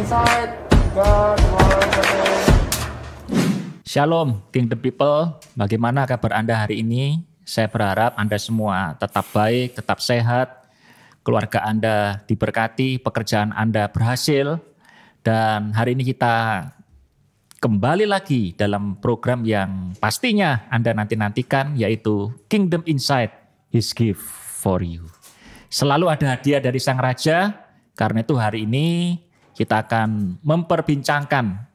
Shalom, King Shalom, Kingdom People. Bagaimana kabar Anda hari ini? Saya berharap Anda semua tetap baik, tetap sehat, keluarga Anda diberkati, pekerjaan Anda berhasil, dan hari ini kita kembali lagi dalam program yang pastinya Anda nanti-nantikan, yaitu Kingdom Insight, His Gift for You. Selalu ada hadiah dari Sang Raja, karena itu hari ini kita akan memperbincangkan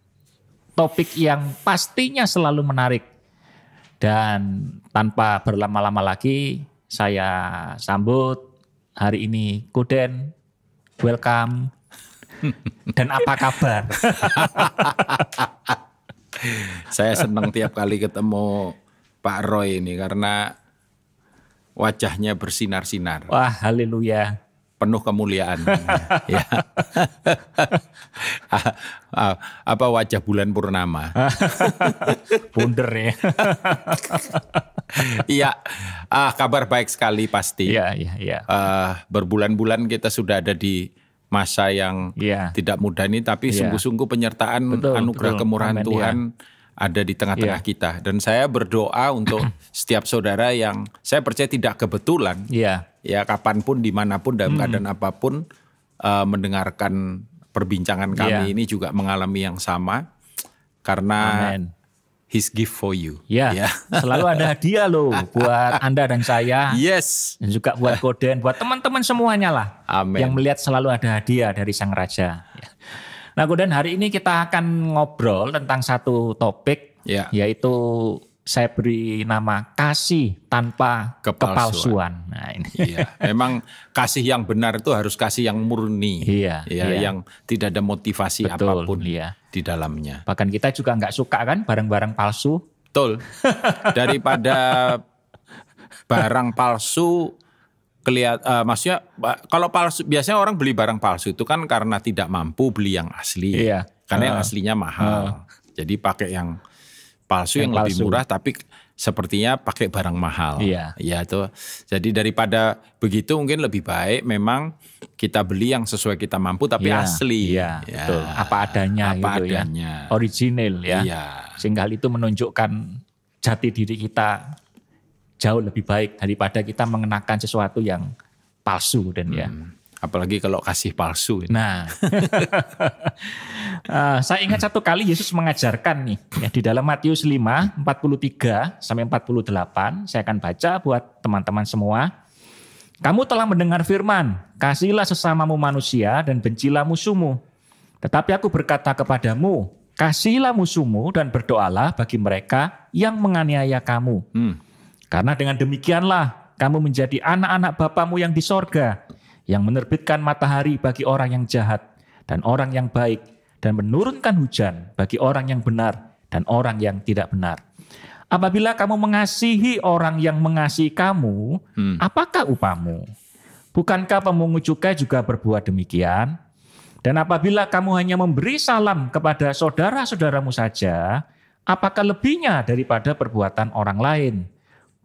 topik yang pastinya selalu menarik. Dan tanpa berlama-lama lagi, saya sambut hari ini Kuden. Welcome. Dan apa kabar? saya senang tiap kali ketemu Pak Roy ini karena wajahnya bersinar-sinar. Wah, haleluya penuh kemuliaan. ya. Ah, ah, apa wajah bulan purnama? Bunder ya. Iya, ah, kabar baik sekali pasti. Iya, iya, iya. Uh, berbulan-bulan kita sudah ada di masa yang ya. tidak mudah ini, tapi ya. sungguh-sungguh penyertaan betul, anugerah betul. kemurahan Amen, iya. Tuhan. Ya ada di tengah-tengah yeah. kita. Dan saya berdoa untuk setiap saudara yang saya percaya tidak kebetulan. Yeah ya kapanpun dimanapun dalam hmm. keadaan apapun uh, mendengarkan perbincangan kami yeah. ini juga mengalami yang sama karena Amen. His gift for you. Iya, ya, yeah. selalu ada hadiah loh buat Anda dan saya. Yes. Dan juga buat Koden, buat teman-teman semuanya lah. Amin. Yang melihat selalu ada hadiah dari Sang Raja. Ya. Nah Koden, hari ini kita akan ngobrol tentang satu topik, yeah. yaitu saya beri nama kasih tanpa kepalsuan. kepalsuan. Nah, ini. Iya, memang kasih yang benar itu harus kasih yang murni, iya, ya, iya. yang tidak ada motivasi Betul, apapun iya. di dalamnya. Bahkan kita juga nggak suka kan barang-barang palsu. Betul. Daripada barang palsu kelihat, uh, maksudnya kalau palsu biasanya orang beli barang palsu itu kan karena tidak mampu beli yang asli, iya. karena uh, yang eh. aslinya mahal. Uh. Jadi pakai yang palsu yang, yang lebih murah tapi sepertinya pakai barang mahal. Iya. Ya itu. Jadi daripada begitu mungkin lebih baik memang kita beli yang sesuai kita mampu tapi iya, asli. Iya, ya. betul. Apa adanya Apa gitu ya. adanya. ya. Original ya. Iya. Sehingga hal itu menunjukkan jati diri kita jauh lebih baik daripada kita mengenakan sesuatu yang palsu dan ya. hmm. ya apalagi kalau kasih palsu. Ini. Nah, uh, saya ingat satu kali Yesus mengajarkan nih ya, di dalam Matius 5 43 sampai 48. Saya akan baca buat teman-teman semua. Kamu telah mendengar firman, kasihlah sesamamu manusia dan bencilah musuhmu. Tetapi aku berkata kepadamu, kasihilah musuhmu dan berdoalah bagi mereka yang menganiaya kamu. Hmm. Karena dengan demikianlah kamu menjadi anak-anak Bapamu yang di sorga yang menerbitkan matahari bagi orang yang jahat dan orang yang baik dan menurunkan hujan bagi orang yang benar dan orang yang tidak benar. Apabila kamu mengasihi orang yang mengasihi kamu, hmm. apakah upamu? Bukankah pemungu cukai juga berbuat demikian? Dan apabila kamu hanya memberi salam kepada saudara-saudaramu saja, apakah lebihnya daripada perbuatan orang lain?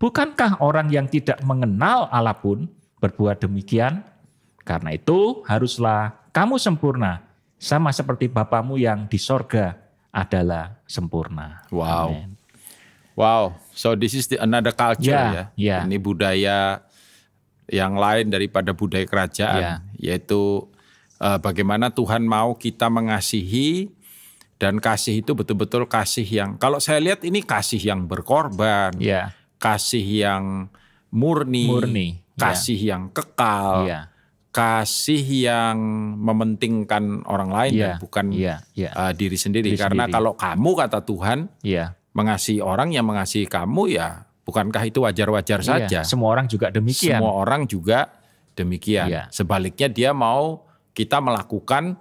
Bukankah orang yang tidak mengenal Allah pun berbuat demikian? Karena itu haruslah kamu sempurna sama seperti Bapamu yang di sorga adalah sempurna. Wow. Amen. Wow. So this is the another culture yeah, ya. Yeah. Ya. Ini budaya yang lain daripada budaya kerajaan yeah. yaitu uh, bagaimana Tuhan mau kita mengasihi dan kasih itu betul-betul kasih yang kalau saya lihat ini kasih yang berkorban, yeah. kasih yang murni, murni. Ya. kasih yeah. yang kekal, yeah kasih yang mementingkan orang lain yeah, dan bukan yeah, yeah. Uh, diri sendiri. Diri Karena sendiri. kalau kamu kata Tuhan yeah. mengasihi orang yang mengasihi kamu ya bukankah itu wajar-wajar yeah. saja? Semua orang juga demikian. Semua orang juga demikian. Yeah. Sebaliknya dia mau kita melakukan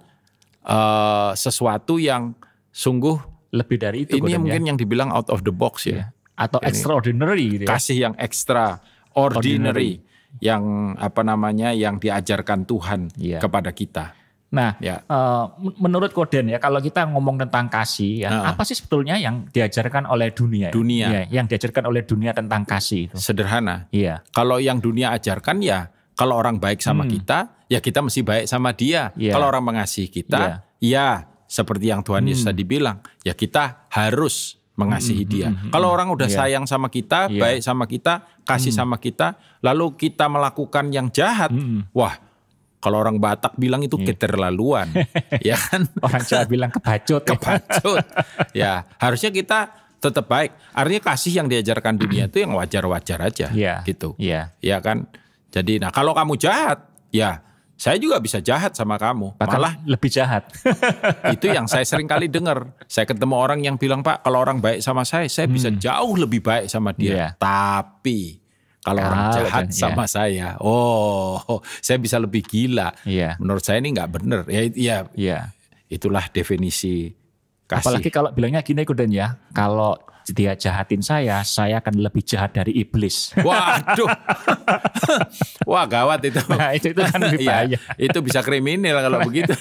uh, sesuatu yang sungguh lebih dari itu. Ini mungkin yang dibilang out of the box ya. Iya. Atau Ini, extraordinary. Gitu ya. Kasih yang extra ordinary yang apa namanya yang diajarkan Tuhan ya. kepada kita. Nah, ya. uh, menurut Koden ya, kalau kita ngomong tentang kasih, ya, uh. apa sih sebetulnya yang diajarkan oleh dunia? Ya? Dunia, ya, yang diajarkan oleh dunia tentang kasih itu. Sederhana. Iya. Kalau yang dunia ajarkan ya, kalau orang baik sama hmm. kita, ya kita mesti baik sama dia. Ya. Kalau orang mengasihi kita, ya. ya seperti yang Tuhan hmm. Yesus tadi bilang, ya kita harus mengasihi mm-hmm, dia. Mm -hmm. Kalau orang udah yeah. sayang sama kita, yeah. baik sama kita, kasih mm. sama kita, lalu kita melakukan yang jahat, mm. wah kalau orang Batak bilang itu yeah. keterlaluan, ya kan? Orang Jawa bilang kebacut. kebacut. ya, harusnya kita tetap baik. Artinya kasih yang diajarkan dunia itu yang wajar-wajar aja, yeah. gitu. Iya yeah. kan? Jadi, nah kalau kamu jahat, ya saya juga bisa jahat sama kamu. Bahkan Malah lebih jahat. itu yang saya sering kali dengar. Saya ketemu orang yang bilang, Pak, kalau orang baik sama saya, saya hmm. bisa jauh lebih baik sama dia. Yeah. Tapi kalau orang jahat sama iya. saya, oh, saya bisa lebih gila. Yeah. Menurut saya ini nggak benar. Ya, ya yeah. itulah definisi kasih. Apalagi kalau bilangnya gini, Kudan ya, kalau dia jahatin saya, saya akan lebih jahat dari iblis. Waduh. Wah gawat itu. Nah, itu, itu kan lebih ya, itu bisa kriminal kalau begitu.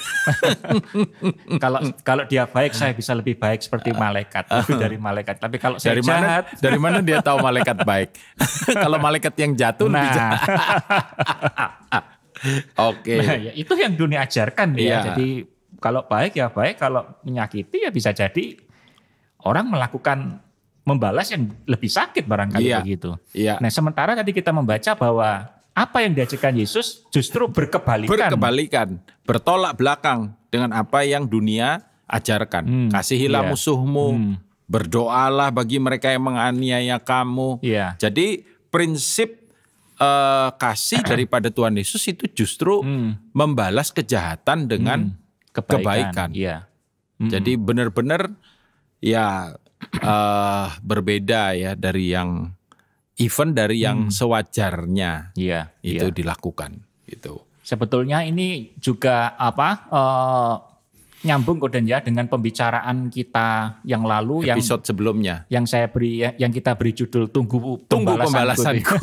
kalau kalau dia baik, saya bisa lebih baik seperti malaikat, lebih uh-huh. dari malaikat. Tapi kalau saya dari jahat, mana, dari mana dia tahu malaikat baik? kalau malaikat yang jatuh nah. lebih jahat. Oke. Okay. Nah, ya, itu yang dunia ajarkan ya. ya. Jadi kalau baik ya baik, kalau menyakiti ya bisa jadi orang melakukan membalas yang lebih sakit barangkali iya, begitu. Iya. Nah, sementara tadi kita membaca bahwa apa yang diajarkan Yesus justru berkebalikan. Berkebalikan, bertolak belakang dengan apa yang dunia ajarkan. Hmm. Kasihilah yeah. musuhmu, hmm. berdoalah bagi mereka yang menganiaya kamu. Yeah. Jadi prinsip uh, kasih daripada Tuhan Yesus itu justru hmm. membalas kejahatan dengan hmm. kebaikan. kebaikan. Yeah. -hmm. Jadi benar-benar ya uh, berbeda ya dari yang event dari yang hmm. sewajarnya iya, itu ya. dilakukan itu sebetulnya ini juga apa uh, nyambung kok dan ya dengan pembicaraan kita yang lalu episode yang episode sebelumnya yang saya beri yang kita beri judul tunggu tunggu pembalasanku,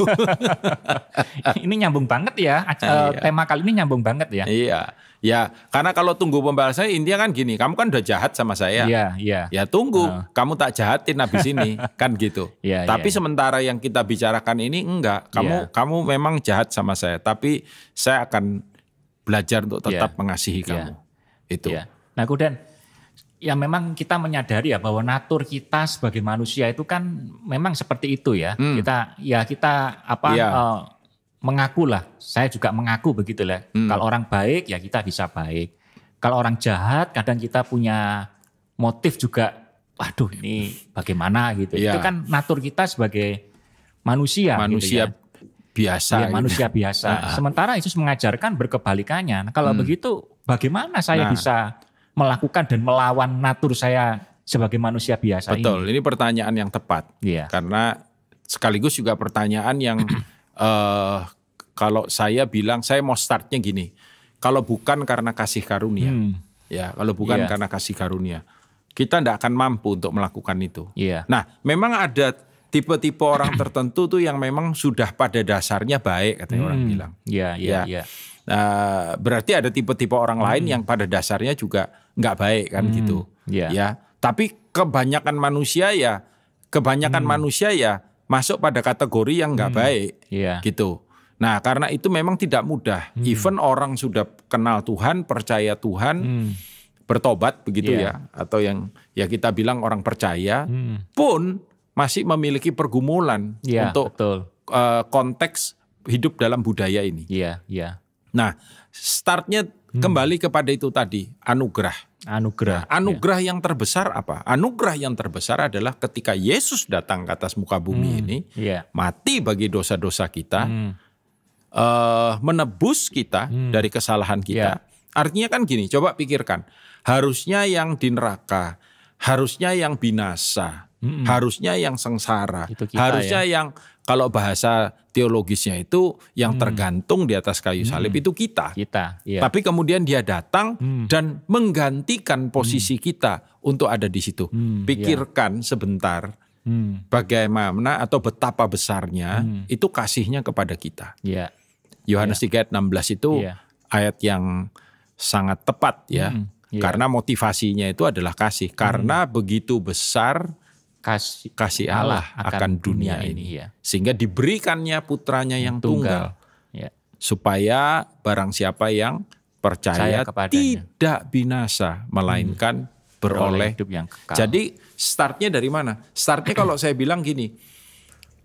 ini nyambung banget ya iya. Eh, tema kali ini nyambung banget ya iya ya karena kalau tunggu pembalasan intinya kan gini kamu kan udah jahat sama saya iya iya ya tunggu uh. kamu tak jahatin habis ini kan gitu iya, iya, tapi iya. sementara yang kita bicarakan ini enggak kamu iya. kamu memang jahat sama saya tapi saya akan belajar untuk tetap yeah. mengasihi iya. kamu yeah. itu yeah. Nah, Kudan, ya memang kita menyadari ya bahwa natur kita sebagai manusia itu kan memang seperti itu ya. Hmm. Kita ya kita apa yeah. Iya. uh, mengaku lah. Saya juga mengaku begitu lah. Hmm. Kalau orang baik ya kita bisa baik. Kalau orang jahat kadang kita punya motif juga waduh ini bagaimana gitu. Yeah. Itu kan natur kita sebagai manusia gitu manusia gitu ya. biasa. Ya, manusia biasa. Sementara Yesus mengajarkan berkebalikannya. Nah, kalau hmm. begitu bagaimana saya nah. bisa melakukan dan melawan natur saya sebagai manusia biasa Betul, ini. ini pertanyaan yang tepat. Iya. Karena sekaligus juga pertanyaan yang uh, kalau saya bilang saya mau startnya gini, kalau bukan karena kasih karunia, hmm. ya kalau bukan iya. karena kasih karunia, kita tidak akan mampu untuk melakukan itu. Iya. Nah, memang ada tipe-tipe orang tertentu tuh yang memang sudah pada dasarnya baik katanya hmm. orang bilang. Iya, iya, ya. iya. Nah, berarti ada tipe-tipe orang lain hmm. yang pada dasarnya juga nggak baik kan gitu. hmm. gitu. Iya. Yeah. Ya. Tapi kebanyakan manusia ya, kebanyakan hmm. manusia ya masuk pada kategori yang nggak hmm. baik. Yeah. Gitu. Nah, karena itu memang tidak mudah. Hmm. Even orang sudah kenal Tuhan, percaya Tuhan, hmm. bertobat begitu yeah. ya, atau yang ya kita bilang orang percaya hmm. pun masih memiliki pergumulan yeah, untuk betul. Uh, konteks hidup dalam budaya ini. Iya, iya. Nah, startnya hmm. kembali kepada itu tadi, anugerah. Anugerah. Nah, anugerah ya. yang terbesar apa? Anugerah yang terbesar adalah ketika Yesus datang ke atas muka bumi hmm. ini, ya. mati bagi dosa-dosa kita, hmm. uh, menebus kita hmm. dari kesalahan kita. Ya. Artinya kan gini, coba pikirkan, harusnya yang di neraka, harusnya yang binasa, Mm -mm. Harusnya yang sengsara, itu kita, harusnya ya. yang kalau bahasa teologisnya itu yang mm. tergantung di atas kayu mm. salib mm. itu kita. Kita. Iya. Tapi kemudian dia datang mm. dan menggantikan posisi mm. kita untuk ada di situ. Mm, iya. Pikirkan iya. sebentar hmm. bagaimana atau betapa besarnya hmm. itu kasihnya kepada kita. Iya. Yohanes Yohanes yeah. 3 ayat 16 itu yeah. ayat yang sangat tepat ya. Hmm. Yeah. Karena motivasinya itu adalah kasih. Karena hmm. begitu besar kasih, kasih Allah akan dunia ini, ini ya. sehingga diberikannya putranya yang tunggal, tunggal. Ya. supaya barang siapa yang percaya tidak binasa melainkan hmm. beroleh, beroleh hidup yang kekal. Jadi startnya dari mana? Startnya kalau saya bilang gini,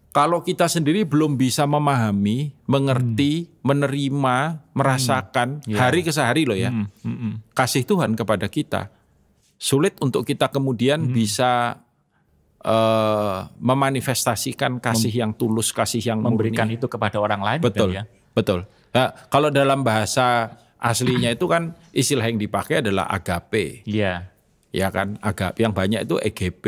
kalau kita sendiri belum bisa memahami, mengerti, hmm. menerima, merasakan hmm. yeah. hari ke sehari loh ya, hmm. Hmm. kasih Tuhan kepada kita, sulit untuk kita kemudian hmm. bisa Eh, memanifestasikan kasih Mem yang tulus, kasih yang memberikan murni. itu kepada orang lain. Betul, gitu ya. betul. Nah, kalau dalam bahasa aslinya itu kan istilah yang dipakai adalah agape. Iya. Ya kan agape yang banyak itu EGP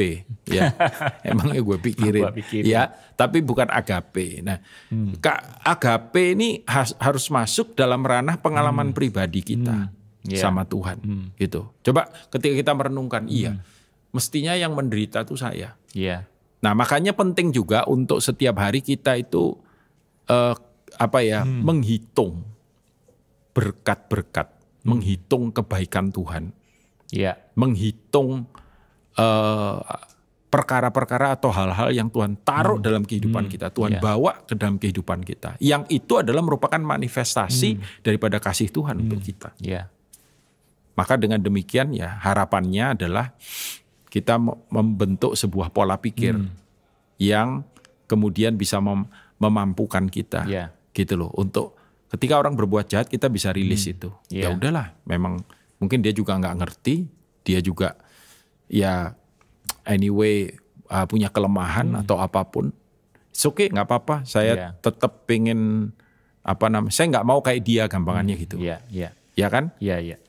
ya. Emang ya gue pikirin. pikirin. Ya, tapi bukan agape. Nah, hmm. agape ini has, harus masuk dalam ranah pengalaman hmm. pribadi kita hmm. yeah. sama Tuhan hmm. gitu. Coba ketika kita merenungkan, iya, hmm. iya. Mestinya yang menderita itu saya. Iya. Yeah. Nah, makanya penting juga untuk setiap hari kita itu uh, apa ya, hmm. menghitung berkat-berkat, hmm. menghitung kebaikan Tuhan. Yeah. Menghitung perkara eh, perkara-perkara atau hal-hal yang Tuhan taruh hmm. dalam kehidupan hmm. kita, Tuhan yeah. bawa ke dalam kehidupan kita. Yang itu adalah merupakan manifestasi hmm. daripada kasih Tuhan hmm. untuk kita. Yeah. Maka dengan demikian ya harapannya adalah kita membentuk sebuah pola pikir hmm. yang kemudian bisa mem memampukan kita yeah. gitu loh untuk ketika orang berbuat jahat kita bisa rilis hmm. itu yeah. ya udahlah memang mungkin dia juga nggak ngerti dia juga ya anyway uh, punya kelemahan hmm. atau apapun oke okay nggak apa-apa saya yeah. tetap pengen apa namanya saya nggak mau kayak dia gampangannya hmm. gitu yeah, yeah. ya kan yeah, yeah.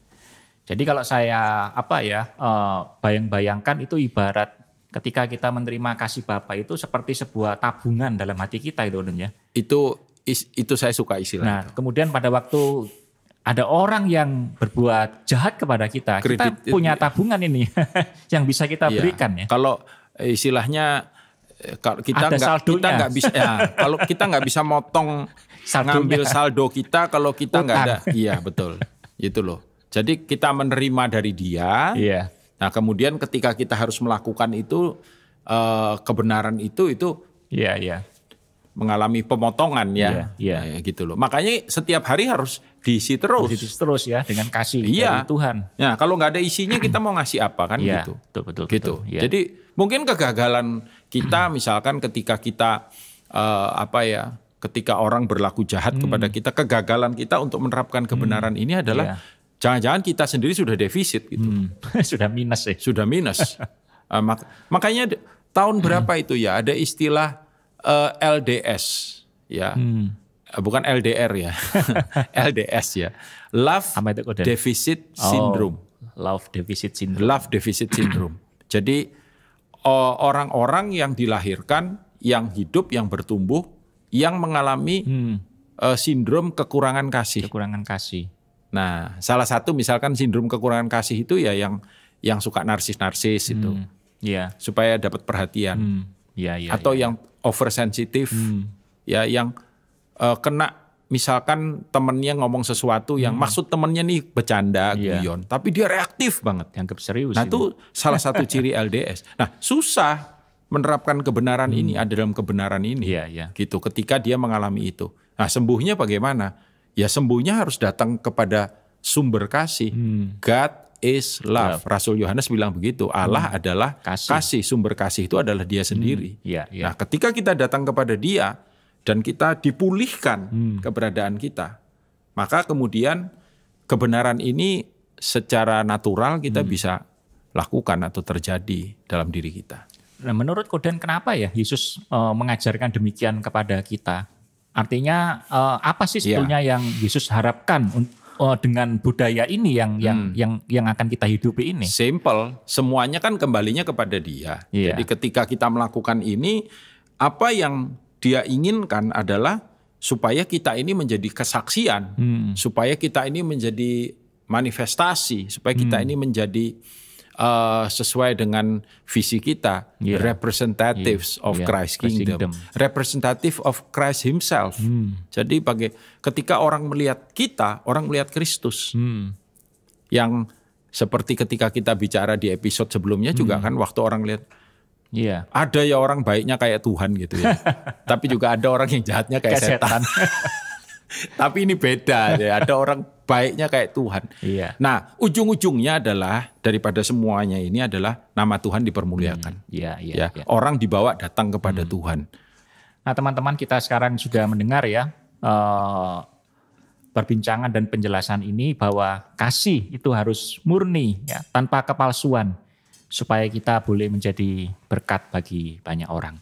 Jadi kalau saya apa ya uh, bayang-bayangkan itu ibarat ketika kita menerima kasih Bapa itu seperti sebuah tabungan dalam hati kita itu ya. Itu is, itu saya suka istilahnya. Nah, itu. kemudian pada waktu ada orang yang berbuat jahat kepada kita, Kredit, kita punya ya. tabungan ini yang bisa kita iya. berikan ya. Kalau istilahnya eh, kalau kita nggak kita nggak bisa ya, kalau kita nggak bisa motong saldonya. ngambil saldo kita kalau kita nggak ada iya betul itu loh jadi kita menerima dari dia. Iya. Nah, kemudian ketika kita harus melakukan itu uh, kebenaran itu itu iya, iya. mengalami pemotongan ya. Iya, iya. Nah, gitu loh. Makanya setiap hari harus diisi terus. Diisi terus ya dengan kasih iya. dari Tuhan. Nah, kalau nggak ada isinya kita mau ngasih apa kan iya, gitu. Betul betul. Gitu. Betul, iya. Jadi mungkin kegagalan kita misalkan ketika kita uh, apa ya? ketika orang berlaku jahat hmm. kepada kita, kegagalan kita untuk menerapkan kebenaran hmm. ini adalah yeah. Jangan-jangan kita sendiri sudah defisit gitu. Hmm. sudah minus ya. Sudah minus. uh, mak makanya tahun berapa hmm. itu ya ada istilah uh, eh, LDS ya. Hmm. Eh, bukan LDR ya. LDS ya. Love Deficit oh, Syndrome. Love Deficit Syndrome. Love Deficit Syndrome. Jadi orang-orang yang dilahirkan, yang hidup, yang bertumbuh, yang mengalami hmm. Eh, sindrom kekurangan kasih. Kekurangan kasih. Nah, salah satu misalkan sindrom kekurangan kasih itu ya yang yang suka narsis-narsis itu. Hmm, iya. Yeah. Supaya dapat perhatian. Hmm. yeah, yeah, Atau iya. yang oversensitif. Hmm. Ya, yang uh, kena misalkan temennya ngomong sesuatu yang hmm. maksud temennya nih bercanda, iya. guyon, tapi dia reaktif banget. Yang serius. Nah, itu salah satu ciri LDS. Nah, susah menerapkan kebenaran hmm. ini ada dalam kebenaran ini. Iya, iya. Gitu ketika dia mengalami itu. Nah, sembuhnya bagaimana? ya sembuhnya harus datang kepada sumber kasih. Hmm. God is love. love. Rasul Yohanes bilang begitu. Allah hmm. adalah kasih. kasih. Sumber kasih itu adalah Dia hmm. sendiri. Hmm. Yeah, yeah. Nah, ketika kita datang kepada Dia dan kita dipulihkan hmm. keberadaan kita, maka kemudian kebenaran ini secara natural kita hmm. bisa lakukan atau terjadi dalam diri kita. Nah, menurut Koden, kenapa ya Yesus e, mengajarkan demikian kepada kita? Artinya uh, apa sih iya. sebetulnya yeah. yang Yesus harapkan uh, dengan budaya ini yang hmm. yang yang yang akan kita hidupi ini? Simple, semuanya kan kembalinya kepada Dia. Yeah. Jadi ketika kita melakukan ini, apa yang Dia inginkan adalah supaya kita ini menjadi kesaksian, hmm. supaya kita ini menjadi manifestasi, supaya kita hmm. ini menjadi uh, sesuai dengan visi kita yeah. representatives yeah. of yeah. Christ Kingdom. Kingdom representative of Christ himself hmm. jadi bagi ketika orang melihat kita orang melihat Kristus hmm. yang seperti ketika kita bicara di episode sebelumnya hmm. juga kan waktu orang lihat Iya. Ada ya orang baiknya kayak Tuhan gitu ya. Tapi juga ada orang yang jahatnya kayak, kayak setan. setan. Tapi ini beda ya. Ada orang baiknya kayak Tuhan. Iya. Nah, ujung-ujungnya adalah daripada semuanya ini adalah nama Tuhan dipermuliakan. Hmm, iya, iya, ya. iya. Orang dibawa datang kepada hmm. Tuhan. Nah, teman-teman kita sekarang sudah mendengar ya uh, perbincangan dan penjelasan ini bahwa kasih itu harus murni ya, tanpa kepalsuan supaya kita boleh menjadi berkat bagi banyak orang.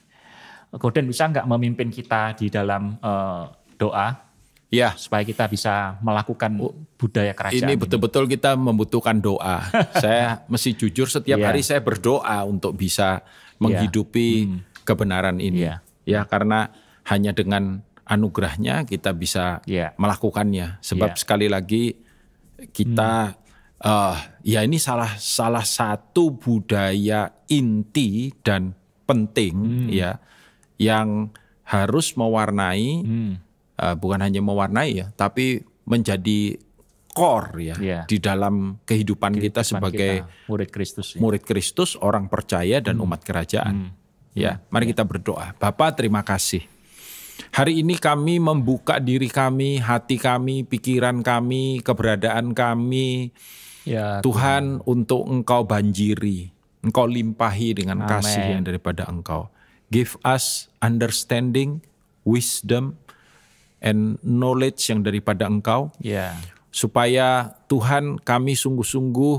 Kemudian bisa nggak memimpin kita di dalam uh, doa Ya, supaya kita bisa melakukan budaya kerajaan. Ini betul-betul kita membutuhkan doa. saya mesti jujur setiap yeah. hari saya berdoa untuk bisa iya. menghidupi yeah. hmm. kebenaran ini. Yeah. Ya, karena hanya dengan anugerahnya kita bisa yeah. melakukannya. Sebab yeah. sekali lagi kita hmm. uh, ya ini salah salah satu budaya inti dan penting hmm. ya yang harus mewarnai hmm Eh, bukan hanya mewarnai ya, tapi menjadi core ya yeah. di dalam kehidupan, kehidupan kita sebagai kita, murid Kristus, ya. murid Kristus, orang percaya dan hmm. umat kerajaan. Hmm. Ya, ya mari ya. kita berdoa. Bapak terima kasih. Hari ini kami membuka diri kami, hati kami, pikiran kami, keberadaan kami. Ya, Tuhan, Tuhan untuk Engkau banjiri, Engkau limpahi dengan Amen. kasih yang daripada Engkau. Give us understanding, wisdom, and knowledge yang daripada Engkau. Yeah. Supaya Tuhan kami sungguh-sungguh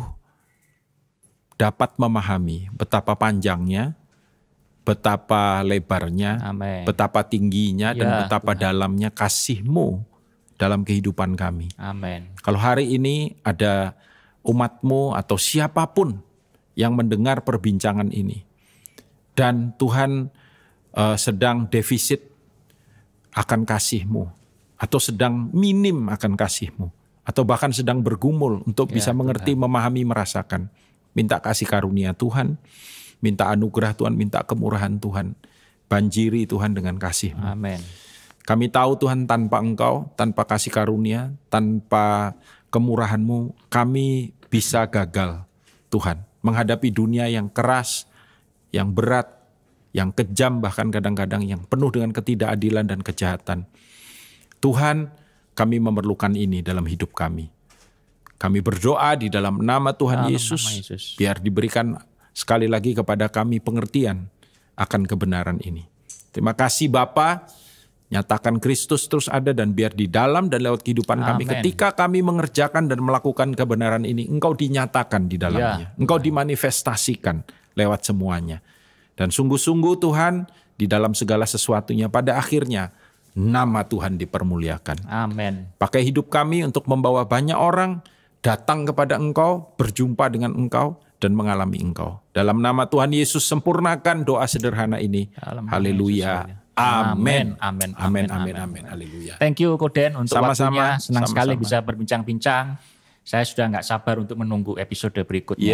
dapat memahami betapa panjangnya, betapa lebarnya, Amen. betapa tingginya, yeah, dan betapa Tuhan. dalamnya kasihMu dalam kehidupan kami. Amin. Kalau hari ini ada umatmu atau siapapun yang mendengar perbincangan ini, dan Tuhan uh, sedang defisit akan kasihmu atau sedang minim akan kasihmu atau bahkan sedang bergumul untuk ya, bisa mengerti, benar. memahami, merasakan. Minta kasih karunia Tuhan, minta anugerah Tuhan, minta kemurahan Tuhan. Banjiri Tuhan dengan kasih. Amin. Kami tahu Tuhan tanpa Engkau, tanpa kasih karunia, tanpa kemurahanmu kami bisa gagal Tuhan menghadapi dunia yang keras, yang berat, yang kejam bahkan kadang-kadang yang penuh dengan ketidakadilan dan kejahatan. Tuhan, kami memerlukan ini dalam hidup kami. Kami berdoa di dalam nama Tuhan dalam Yesus, nama Yesus, biar diberikan sekali lagi kepada kami pengertian akan kebenaran ini. Terima kasih Bapa, nyatakan Kristus terus ada dan biar di dalam dan lewat kehidupan Amen. kami ketika kami mengerjakan dan melakukan kebenaran ini, Engkau dinyatakan di dalamnya, ya, Engkau dimanifestasikan lewat semuanya. Dan sungguh-sungguh Tuhan di dalam segala sesuatunya pada akhirnya nama Tuhan dipermuliakan. Amin. Pakai hidup kami untuk membawa banyak orang datang kepada Engkau, berjumpa dengan Engkau, dan mengalami Engkau. Dalam nama Tuhan Yesus sempurnakan doa sederhana ini. Haleluya. Amin. Amin. Amin. Amin. Amin. Haleluya. Thank you Koden untuk Sama -sama. waktunya. Senang Sama -sama. sekali bisa berbincang-bincang. Saya sudah nggak sabar untuk menunggu episode berikutnya.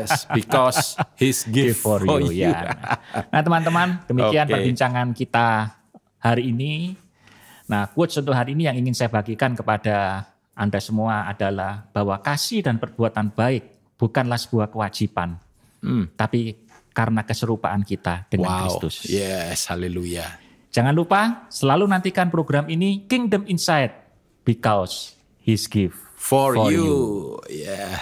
Yes, because His gift for, you. Ya. you. Ya. Nah teman-teman, demikian okay. perbincangan kita hari ini. Nah quotes untuk hari ini yang ingin saya bagikan kepada Anda semua adalah bahwa kasih dan perbuatan baik bukanlah sebuah kewajiban, hmm. tapi karena keserupaan kita dengan wow. Kristus. Yes, haleluya. Jangan lupa selalu nantikan program ini Kingdom Insight because His gift for, for you. you. Yeah.